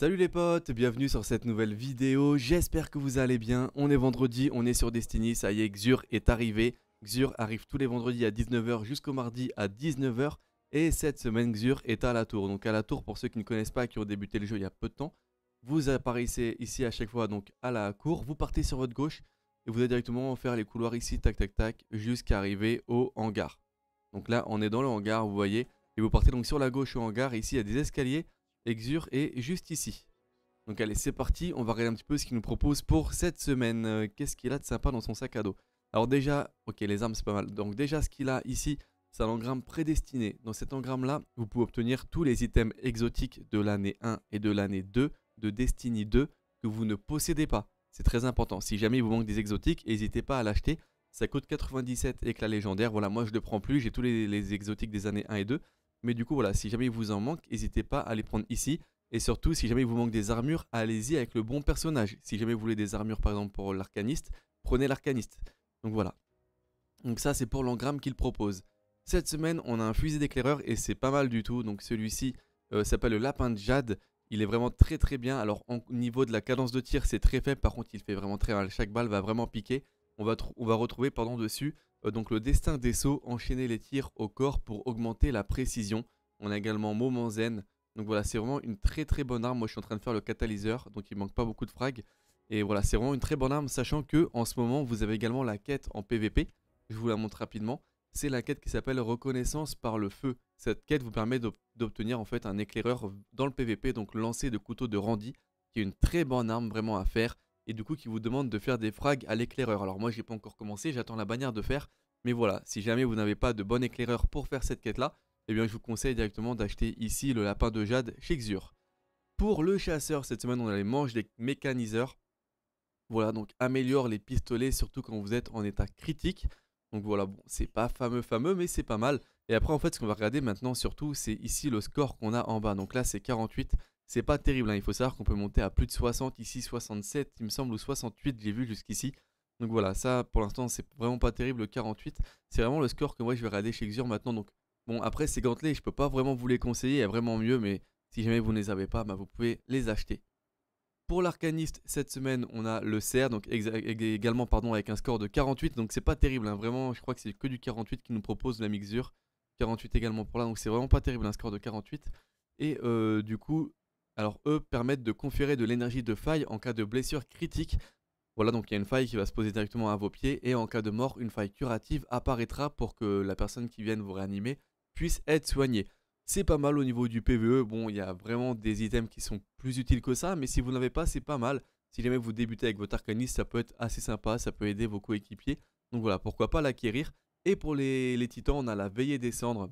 Salut les potes, bienvenue sur cette nouvelle vidéo, j'espère que vous allez bien, on est vendredi, on est sur Destiny, ça y est, Xur est arrivé, Xur arrive tous les vendredis à 19h jusqu'au mardi à 19h, et cette semaine Xur est à la tour, donc à la tour pour ceux qui ne connaissent pas, qui ont débuté le jeu il y a peu de temps, vous apparaissez ici à chaque fois donc à la cour, vous partez sur votre gauche, et vous allez directement faire les couloirs ici, tac tac tac, jusqu'à arriver au hangar. Donc là on est dans le hangar, vous voyez, et vous partez donc sur la gauche au hangar, ici il y a des escaliers, Exure est juste ici. Donc allez, c'est parti, on va regarder un petit peu ce qu'il nous propose pour cette semaine. Euh, qu'est-ce qu'il a de sympa dans son sac à dos Alors déjà, ok, les armes c'est pas mal. Donc déjà, ce qu'il a ici, c'est un engramme prédestiné. Dans cet engramme-là, vous pouvez obtenir tous les items exotiques de l'année 1 et de l'année 2 de Destiny 2 que vous ne possédez pas. C'est très important. Si jamais il vous manque des exotiques, n'hésitez pas à l'acheter. Ça coûte 97 éclats légendaires. Voilà, moi je ne le prends plus. J'ai tous les, les, exotiques des années 1 et 2. Mais du coup, voilà, si jamais il vous en manque, n'hésitez pas à les prendre ici. Et surtout, si jamais il vous manque des armures, allez-y avec le bon personnage. Si jamais vous voulez des armures, par exemple, pour l'arcaniste, prenez l'arcaniste. Donc voilà. Donc ça, c'est pour l'engramme qu'il propose. Cette semaine, on a un fusil d'éclaireur et c'est pas mal du tout. Donc celui-ci euh, s'appelle le Lapin de Jade. Il est vraiment très très bien. Alors, au niveau de la cadence de tir, c'est très faible. Par contre, il fait vraiment très mal. Chaque balle va vraiment piquer on va, retrouver pendant dessus euh, donc le destin des sauts, enchaîner les tirs au corps pour augmenter la précision. On a également moment zen. Donc voilà, c'est vraiment une très très bonne arme. Moi je suis en train de faire le catalyseur, donc il manque pas beaucoup de frags. Et voilà, c'est vraiment une très bonne arme, sachant que en ce moment vous avez également la quête en PvP. Je vous la montre rapidement. C'est la quête qui s'appelle reconnaissance par le feu. Cette quête vous permet d'obtenir en fait un éclaireur dans le PvP, donc lancer de couteau de Randy, qui est une très bonne arme vraiment à faire et du coup qui vous demande de faire des frags à l'éclaireur. Alors moi j'ai pas encore commencé, j'attends la bannière de faire, mais voilà, si jamais vous n'avez pas de bon éclaireur pour faire cette quête là, eh bien je vous conseille directement d'acheter ici le lapin de jade chez Xur. Pour le chasseur, cette semaine on a les manches des mécaniseurs. Voilà, donc améliore les pistolets, surtout quand vous êtes en état critique. Donc voilà, bon, c'est pas fameux fameux, mais c'est pas mal. Et après, en fait, ce qu'on va regarder maintenant, surtout, c'est ici le score qu'on a en bas. Donc là, c'est 48. C'est pas terrible, hein. il faut savoir qu'on peut monter à plus de 60, ici 67, il me semble, ou 68, j'ai vu jusqu'ici. Donc voilà, ça pour l'instant c'est vraiment pas terrible, le 48, c'est vraiment le score que moi je vais regarder chez Xur maintenant. Donc bon, après ces gantelets, je peux pas vraiment vous les conseiller, il y a vraiment mieux, mais si jamais vous ne les avez pas, bah, vous pouvez les acheter. Pour l'arcaniste, cette semaine, on a le CR, donc également pardon, avec un score de 48, donc c'est pas terrible, hein. vraiment, je crois que c'est que du 48 qui nous propose la mixure. 48 également pour là, donc c'est vraiment pas terrible, un score de 48. Et euh, du coup, alors eux permettent de conférer de l'énergie de faille en cas de blessure critique. Voilà, donc il y a une faille qui va se poser directement à vos pieds et en cas de mort, une faille curative apparaîtra pour que la personne qui vienne vous réanimer puisse être soignée. C'est pas mal au niveau du PVE, bon, il y a vraiment des items qui sont plus utiles que ça, mais si vous n'avez pas, c'est pas mal. Si jamais vous débutez avec votre arcaniste, ça peut être assez sympa, ça peut aider vos coéquipiers. Donc voilà, pourquoi pas l'acquérir. Et pour les, les, titans, on a la veillée des cendres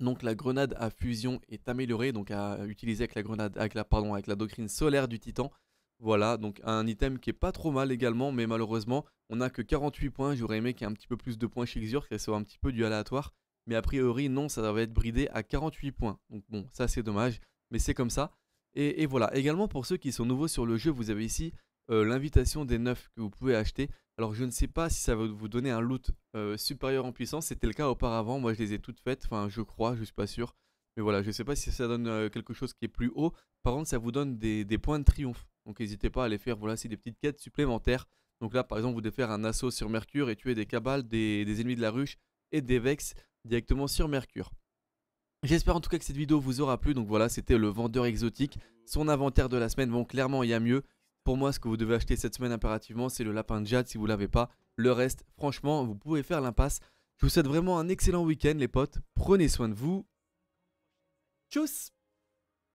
donc la grenade à fusion est améliorée, donc à utiliser avec la grenade, avec la, pardon, avec la doctrine solaire du titan. Voilà, donc un item qui est pas trop mal également, mais malheureusement, on n'a que 48 points. J'aurais aimé qu'il y ait un petit peu plus de points chez Xur, soit un petit peu du aléatoire. Mais a priori, non, ça va être bridé à 48 points. Donc bon, ça c'est dommage, mais c'est comme ça. Et, voilà, également pour ceux qui sont nouveaux sur le jeu, vous avez ici euh, l'invitation des 9 que vous pouvez acheter. Alors je ne sais pas si ça va vous donner un loot euh, supérieur en puissance, c'était le cas auparavant, moi je les ai toutes faites, enfin je crois, je suis pas sûr. Mais voilà, je ne sais pas si ça donne euh, quelque chose qui est plus haut, par contre ça vous donne des, points de triomphe. Donc n'hésitez pas à les faire, voilà c'est des petites quêtes supplémentaires. Donc là par exemple vous devez faire un assaut sur Mercure et tuer des cabales, des, des ennemis de la ruche et des vex directement sur Mercure. J'espère en tout cas que cette vidéo vous aura plu, donc voilà c'était le vendeur exotique. Son inventaire de la semaine, bon clairement il y a mieux, pour moi, ce que vous devez acheter cette semaine impérativement, c'est le lapin de jade si vous ne l'avez pas. Le reste, franchement, vous pouvez faire l'impasse. Je vous souhaite vraiment un excellent week-end, les potes. Prenez soin de vous. Tchuss